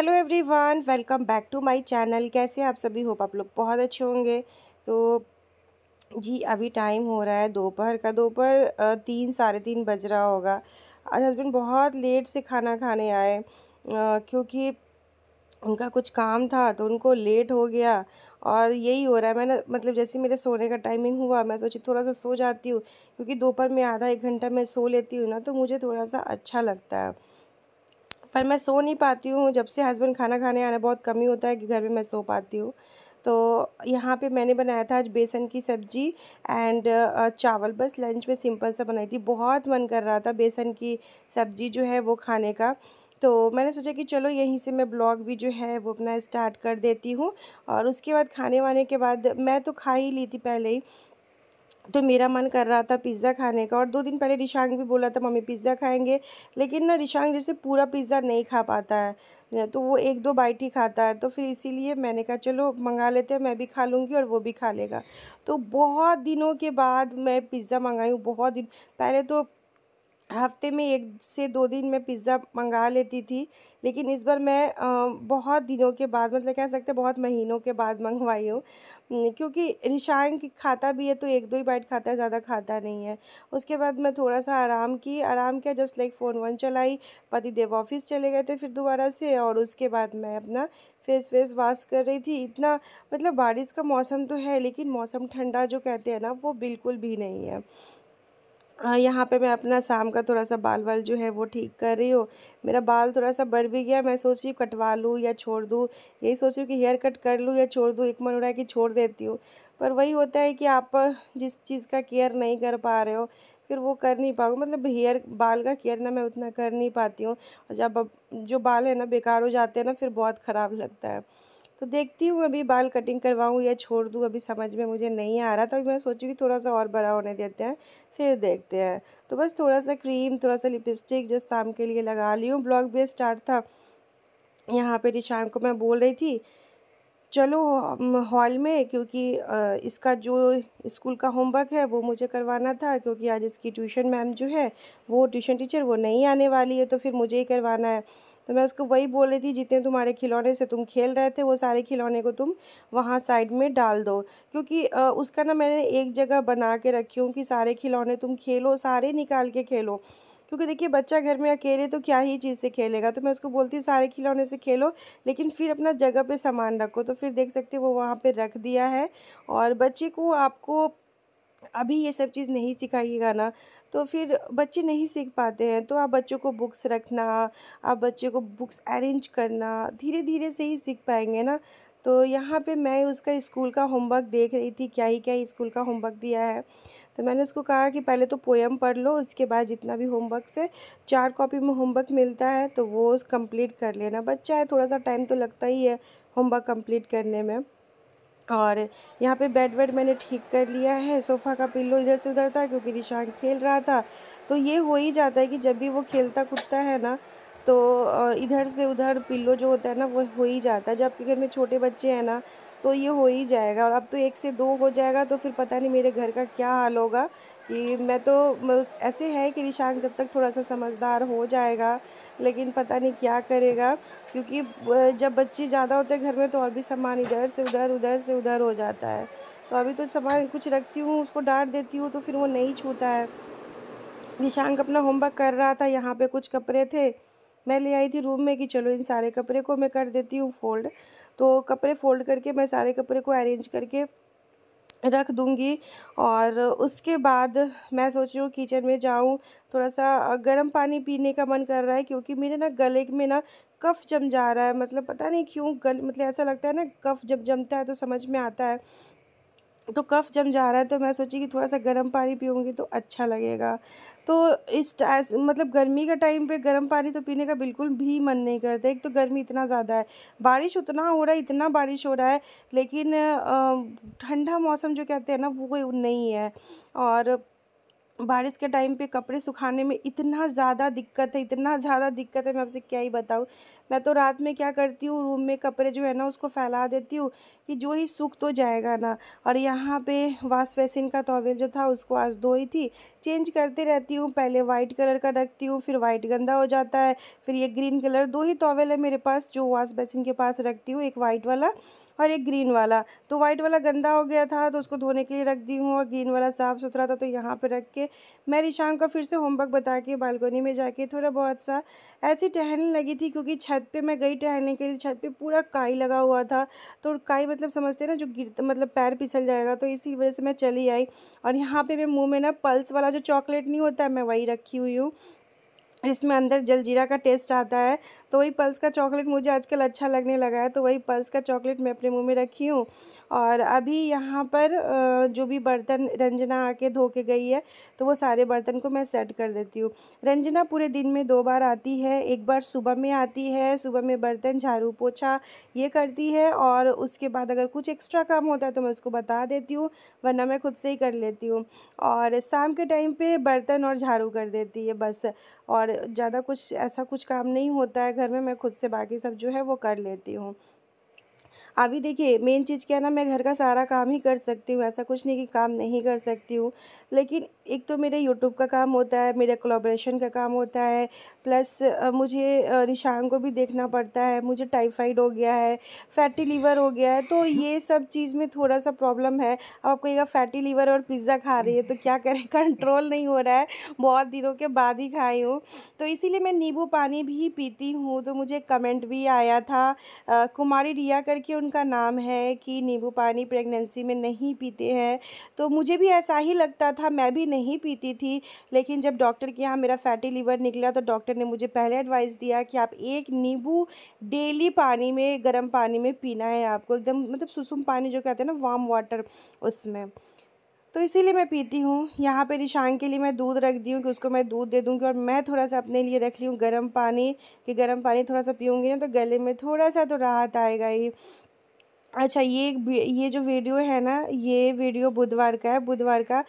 hello everyone welcome back to my channel कैसे आप सभी होप आप लोग बहुत अच्छे होंगे तो जी अभी टाइम हो रहा है दोपहर का दोपहर तीन साढ़े तीन बज रहा होगा और हस्बैंड बहुत लेट से खाना खाने आए क्योंकि उनका कुछ काम था तो उनको लेट हो गया और यही हो रहा है मैंने मतलब जैसे मेरे सोने का टाइमिंग हुआ मैं सोची थोड़ा सा सो जाती हूँ क्योंकि दोपहर में आधा एक घंटा मैं सो लेती हूँ ना तो मुझे थोड़ा सा अच्छा लगता है पर मैं सो नहीं पाती हूँ जब से हस्बैंड खाना खाने आना बहुत कमी होता है कि घर में मैं सो पाती हूँ तो यहाँ पे मैंने बनाया था आज बेसन की सब्जी एंड चावल बस लंच में सिंपल सा बनाई थी बहुत मन कर रहा था बेसन की सब्जी जो है वो खाने का तो मैंने सोचा कि चलो यहीं से मैं ब्लॉग भी जो है वो अपना स्टार्ट कर देती हूँ और उसके बाद खाने वाने के बाद मैं तो खा ही ली थी पहले ही तो मेरा मन कर रहा था पिज़्ज़ा खाने का और दो दिन पहले रिशांग भी बोला था मम्मी पिज़्ज़ा खाएंगे लेकिन ना रिशांग जैसे पूरा पिज़्ज़ा नहीं खा पाता है तो वो एक दो बाइट ही खाता है तो फिर इसीलिए मैंने कहा चलो मंगा लेते हैं मैं भी खा लूँगी और वो भी खा लेगा तो बहुत दिनों के बाद मैं पिज़्ज़ा मंगाई हूँ बहुत दिन पहले तो हफ्ते में एक से दो दिन मैं पिज़्ज़ा मंगा लेती थी लेकिन इस बार मैं बहुत दिनों के बाद मतलब कह सकते हैं बहुत महीनों के बाद मंगवाई हूँ क्योंकि रिशांक खाता भी है तो एक दो ही बाइट खाता है ज़्यादा खाता नहीं है उसके बाद मैं थोड़ा सा आराम की आराम किया जस्ट लाइक फ़ोन वन चलाई पति देव ऑफिस चले गए थे फिर दोबारा से और उसके बाद मैं अपना फेस वेस वाश कर रही थी इतना मतलब बारिश का मौसम तो है लेकिन मौसम ठंडा जो कहते हैं ना वो बिल्कुल भी नहीं है हाँ, यहाँ पे मैं अपना शाम का थोड़ा सा बाल वाल जो है वो ठीक कर रही हूँ मेरा बाल थोड़ा सा बढ़ भी गया मैं सोच रही हूँ कटवा लूँ या छोड़ दूँ यही सोच रही हूँ कि हेयर कट कर लूँ या छोड़ दूँ एक मन हो रहा है कि छोड़ देती हूँ पर वही होता है कि आप जिस चीज़ का केयर नहीं कर पा रहे हो फिर वो कर नहीं पाओ मतलब हेयर बाल का केयर ना मैं उतना कर नहीं पाती हूँ और जब जो बाल है ना बेकार हो जाते हैं ना फिर बहुत ख़राब लगता है तो देखती हूँ अभी बाल कटिंग करवाऊँ या छोड़ दूँ अभी समझ में मुझे नहीं आ रहा था मैं सोची कि थोड़ा सा और बड़ा होने देते हैं फिर देखते हैं तो बस थोड़ा सा क्रीम थोड़ा सा लिपस्टिक जस्ट शाम के लिए लगा ली हूँ ब्लॉग भी स्टार्ट था यहाँ पर रिशान को मैं बोल रही थी चलो हॉल में क्योंकि इसका जो स्कूल का होमवर्क है वो मुझे करवाना था क्योंकि आज इसकी ट्यूशन मैम जो है वो ट्यूशन टीचर वो नहीं आने वाली है तो फिर मुझे ही करवाना है तो मैं उसको वही बोल रही थी जितने तुम्हारे खिलौने से तुम खेल रहे थे वो सारे खिलौने को तुम वहाँ साइड में डाल दो क्योंकि उसका ना मैंने एक जगह बना के रखी हूँ कि सारे खिलौने तुम खेलो सारे निकाल के खेलो क्योंकि देखिए बच्चा घर में अकेले तो क्या ही चीज़ से खेलेगा तो मैं उसको बोलती हूँ सारे खिलौने से खेलो लेकिन फिर अपना जगह पे सामान रखो तो फिर देख सकते हैं वो वहाँ पे रख दिया है और बच्चे को आपको अभी ये सब चीज़ नहीं सिखाइएगा ना तो फिर बच्चे नहीं सीख पाते हैं तो आप बच्चों को बुक्स रखना आप बच्चे को बुक्स अरेंज करना धीरे धीरे से ही सीख पाएंगे ना तो यहाँ पे मैं उसका स्कूल का होमवर्क देख रही थी क्या ही क्या ही स्कूल का होमवर्क दिया है तो मैंने उसको कहा कि पहले तो पोएम पढ़ लो उसके बाद जितना भी होमवर्क से चार कॉपी में होमवर्क मिलता है तो वो कंप्लीट कर लेना बच्चा है थोड़ा सा टाइम तो लगता ही है होमवर्क कंप्लीट करने में और यहाँ पे बेड वेड मैंने ठीक कर लिया है सोफ़ा का पिल्लो इधर से उधर था क्योंकि निशान खेल रहा था तो ये हो ही जाता है कि जब भी वो खेलता कूदता है ना तो इधर से उधर पिल्लो जो होता है ना वो हो ही जाता है जब आपके घर में छोटे बच्चे हैं ना तो ये हो ही जाएगा और अब तो एक से दो हो जाएगा तो फिर पता नहीं मेरे घर का क्या हाल होगा कि मैं तो मतलब ऐसे है कि निशांक जब तक थोड़ा सा समझदार हो जाएगा लेकिन पता नहीं क्या करेगा क्योंकि जब बच्चे ज़्यादा होते हैं घर में तो और भी सामान इधर से उधर उधर से उधर हो जाता है तो अभी तो सामान कुछ रखती हूँ उसको डांट देती हूँ तो फिर वो नहीं छूता है निशांक अपना होमवर्क कर रहा था यहाँ पर कुछ कपड़े थे मैं ले आई थी रूम में कि चलो इन सारे कपड़े को मैं कर देती हूँ फोल्ड तो कपड़े फोल्ड करके मैं सारे कपड़े को अरेंज करके रख दूँगी और उसके बाद मैं सोच रही हूँ किचन में जाऊँ थोड़ा सा गर्म पानी पीने का मन कर रहा है क्योंकि मेरे ना गले में ना कफ़ जम जा रहा है मतलब पता नहीं क्यों गल मतलब ऐसा लगता है ना कफ़ जब जमता है तो समझ में आता है तो कफ़ जम जा रहा है तो मैं सोची कि थोड़ा सा गर्म पानी पीऊँगी तो अच्छा लगेगा तो इस मतलब गर्मी का टाइम पे गर्म पानी तो पीने का बिल्कुल भी मन नहीं करता एक तो गर्मी इतना ज़्यादा है बारिश उतना हो रहा है इतना बारिश हो रहा है लेकिन ठंडा मौसम जो कहते हैं ना वो नहीं है और बारिश के टाइम पे कपड़े सुखाने में इतना ज़्यादा दिक्कत है इतना ज़्यादा दिक्कत है मैं आपसे क्या ही बताऊँ मैं तो रात में क्या करती हूँ रूम में कपड़े जो है ना उसको फैला देती हूँ कि जो ही सूख तो जाएगा ना और यहाँ पे वाश बेसिन का टॉवेल जो था उसको आज धोई थी चेंज करते रहती हूँ पहले वाइट कलर का रखती हूँ फिर वाइट गंदा हो जाता है फिर ये ग्रीन कलर दो ही टॉवेल है मेरे पास जो वाश बेसिन के पास रखती हूँ एक वाइट वाला और एक ग्रीन वाला तो वाइट वाला गंदा हो गया था तो उसको धोने के लिए रख दी हूँ और ग्रीन वाला साफ़ सुथरा था तो यहाँ पर रख के मैं रिशांग का फिर से होमवर्क बता के बालकोनी में जाके थोड़ा बहुत सा ऐसी टहलने लगी थी क्योंकि छत पर मैं गई टहलने के लिए छत पर पूरा काई लगा हुआ था तो काई मतलब समझते ना जो गिर मतलब पैर पिसल जाएगा तो इसी वजह से मैं चली आई और यहाँ पर मैं मुँह में ना पल्स वाला जो चॉकलेट नहीं होता है मैं वही रखी हुई हूँ इसमें अंदर जलजीरा का टेस्ट आता है तो वही पल्स का चॉकलेट मुझे आजकल अच्छा लगने लगा है तो वही पल्स का चॉकलेट मैं अपने मुंह में रखी हूँ और अभी यहाँ पर जो भी बर्तन रंजना आके धो के गई है तो वो सारे बर्तन को मैं सेट कर देती हूँ रंजना पूरे दिन में दो बार आती है एक बार सुबह में आती है सुबह में बर्तन झाड़ू पोछा ये करती है और उसके बाद अगर कुछ एक्स्ट्रा काम होता है तो मैं उसको बता देती हूँ वरना मैं खुद से ही कर लेती हूँ और शाम के टाइम पर बर्तन और झाड़ू कर देती है बस और ज़्यादा कुछ ऐसा कुछ काम नहीं होता है घर में मैं खुद से बाकी सब जो है वो कर लेती हूँ अभी देखिए मेन चीज़ क्या है ना मैं घर का सारा काम ही कर सकती हूँ ऐसा कुछ नहीं कि काम नहीं कर सकती हूँ लेकिन एक तो मेरे यूट्यूब का काम होता है मेरे कोलाब्रेशन का काम होता है प्लस मुझे निशांग को भी देखना पड़ता है मुझे टाइफाइड हो गया है फैटी लीवर हो गया है तो ये सब चीज़ में थोड़ा सा प्रॉब्लम है अब आपको एक फैटी लीवर और पिज़्ज़ा खा रही है तो क्या करें कंट्रोल नहीं हो रहा है बहुत दिनों के बाद ही खाई हूँ तो इसीलिए मैं नींबू पानी भी पीती हूँ तो मुझे कमेंट भी आया था कुमारी रिया करके उन उनका नाम है कि नींबू पानी प्रेगनेंसी में नहीं पीते हैं तो मुझे भी ऐसा ही लगता था मैं भी नहीं पीती थी लेकिन जब डॉक्टर के यहाँ मेरा फैटी लीवर निकला तो डॉक्टर ने मुझे पहले एडवाइस दिया कि आप एक नींबू डेली पानी में गर्म पानी में पीना है आपको एकदम मतलब सुसुम पानी जो कहते हैं ना वार्म वाटर उसमें तो इसीलिए मैं पीती हूँ यहाँ पे निशान के लिए मैं दूध रख दी हूँ कि उसको मैं दूध दे दूँगी और मैं थोड़ा सा अपने लिए रख ली हूँ गर्म पानी कि गर्म पानी थोड़ा सा पीऊँगी ना तो गले में थोड़ा सा तो राहत आएगा ही अच्छा ये ये जो वीडियो है ना ये वीडियो बुधवार का है बुधवार का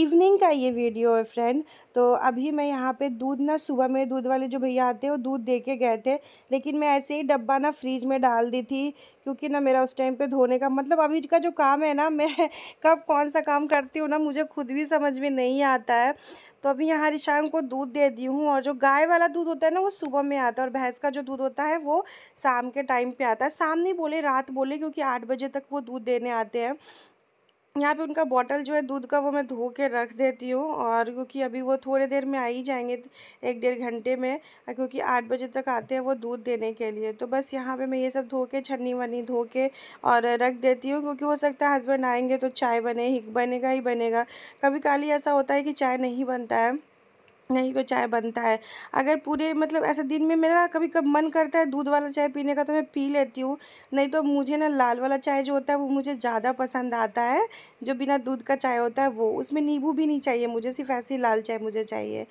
इवनिंग का ये वीडियो है फ्रेंड तो अभी मैं यहाँ पे दूध ना सुबह में दूध वाले जो भैया आते हैं वो दूध दे के गए थे लेकिन मैं ऐसे ही डब्बा ना फ्रिज में डाल दी थी क्योंकि ना मेरा उस टाइम पे धोने का मतलब अभी का जो काम है ना मैं कब कौन सा काम करती हूँ ना मुझे खुद भी समझ में नहीं आता है तो अभी यहाँ रिशांग को दूध दे दी हूँ और जो गाय वाला दूध होता है ना वो सुबह में आता है और भैंस का जो दूध होता है वो शाम के टाइम पर आता है शाम नहीं बोले रात बोले क्योंकि आठ बजे तक वो दूध देने आते हैं यहाँ पे उनका बॉटल जो है दूध का वो मैं धो के रख देती हूँ और क्योंकि अभी वो थोड़े देर में आ ही जाएंगे एक डेढ़ घंटे में क्योंकि आठ बजे तक आते हैं वो दूध देने के लिए तो बस यहाँ पे मैं ये सब धो के छन्नी वन्नी धो के और रख देती हूँ क्योंकि हो सकता है हस्बैंड आएंगे तो चाय बने ही बनेगा ही बनेगा कभी काली ऐसा होता है कि चाय नहीं बनता है नहीं तो चाय बनता है अगर पूरे मतलब ऐसे दिन में मेरा कभी कभी मन करता है दूध वाला चाय पीने का तो मैं पी लेती हूँ नहीं तो मुझे ना लाल वाला चाय जो होता है वो मुझे ज़्यादा पसंद आता है जो बिना दूध का चाय होता है वो उसमें नींबू भी नहीं चाहिए मुझे सिर्फ ऐसी लाल चाय मुझे चाहिए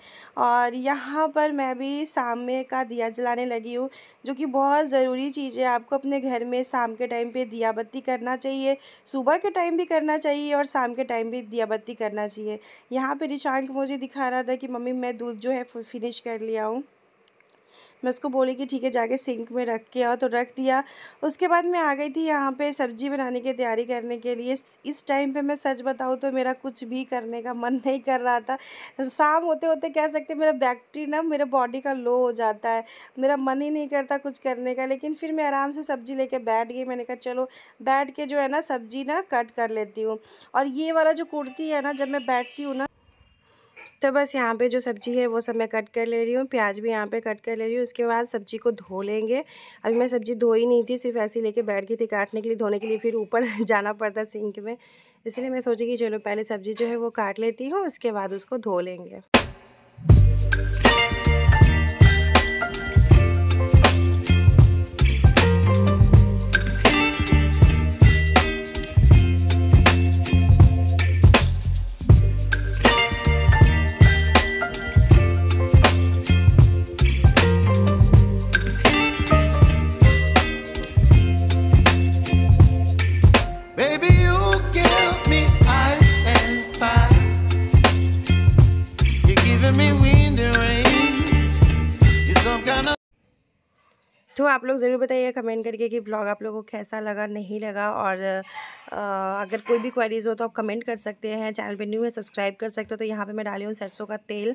और यहाँ पर मैं भी शाम में का दिया जलाने लगी हूँ जो कि बहुत ज़रूरी चीज़ है आपको अपने घर में शाम के टाइम पर दिया बत्ती करना चाहिए सुबह के टाइम भी करना चाहिए और शाम के टाइम भी दिया बत्ती करना चाहिए यहाँ पर रिशांक मुझे दिखा रहा था कि मम्मी मैं दूध जो है फुल फिनिश कर लिया हूँ मैं उसको बोली कि ठीक है जाके सिंक में रख के आओ तो रख दिया उसके बाद मैं आ गई थी यहाँ पे सब्जी बनाने की तैयारी करने के लिए इस टाइम पे मैं सच बताऊँ तो मेरा कुछ भी करने का मन नहीं कर रहा था शाम होते होते कह सकते मेरा बैटरी ना मेरे बॉडी का लो हो जाता है मेरा मन ही नहीं करता कुछ करने का लेकिन फिर मैं आराम से सब्ज़ी ले बैठ गई मैंने कहा चलो बैठ के जो है ना सब्ज़ी ना कट कर लेती हूँ और ये वाला जो कुर्ती है ना जब मैं बैठती हूँ ना तो बस यहाँ पे जो सब्ज़ी है वो सब मैं कट कर ले रही हूँ प्याज भी यहाँ पे कट कर ले रही हूँ उसके बाद सब्ज़ी को धो लेंगे अभी मैं सब्ज़ी धो ही नहीं थी सिर्फ ऐसे ही लेके बैठ गई थी काटने के लिए धोने के लिए फिर ऊपर जाना पड़ता सिंक में इसलिए मैं सोची कि चलो पहले सब्ज़ी जो है वो काट लेती हूँ उसके बाद उसको धो लेंगे I'm gonna तो आप लोग ज़रूर बताइए कमेंट करके कि ब्लॉग आप लोगों को कैसा लगा नहीं लगा और आ, अगर कोई भी क्वेरीज़ हो तो आप कमेंट कर सकते हैं चैनल पर न्यू है सब्सक्राइब कर सकते हो तो यहाँ पर मैं डाली हूँ सरसों का तेल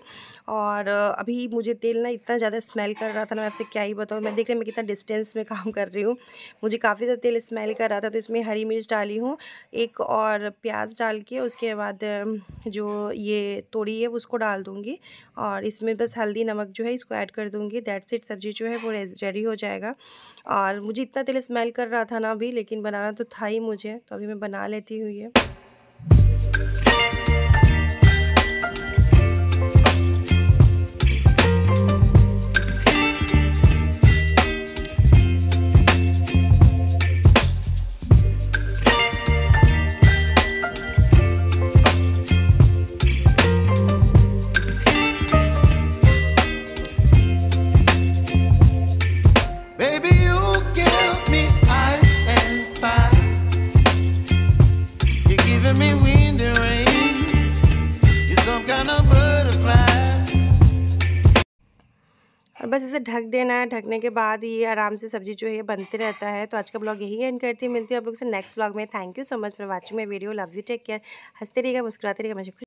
और अभी मुझे तेल ना इतना ज़्यादा स्मेल कर रहा था ना मैं आपसे क्या ही बताऊँ मैं देख रही मैं कितना डिस्टेंस में काम कर रही हूँ मुझे काफ़ी ज़्यादा तेल स्मेल कर रहा था तो इसमें हरी मिर्च डाली हूँ एक और प्याज डाल के उसके बाद जो ये तोड़ी है उसको डाल दूँगी और इसमें बस हल्दी नमक जो है इसको ऐड कर दूँगी दैट्स इट सब्ज़ी जो है वो रेडी हो जाए जाएगा और मुझे इतना तेल स्मेल कर रहा था ना अभी लेकिन बनाना तो था ही मुझे तो अभी मैं बना लेती हूँ ये बस इसे ढक देना है ढकने के बाद ये आराम से सब्जी जो है बनते रहता है तो आज का ब्लॉग यही एंड करती है मिलती है आप लोग से नेक्स्ट ब्लॉग में thank you so much for watching my video love you take care हंसते रहेगा मुस्कुराते रहेगा मुझे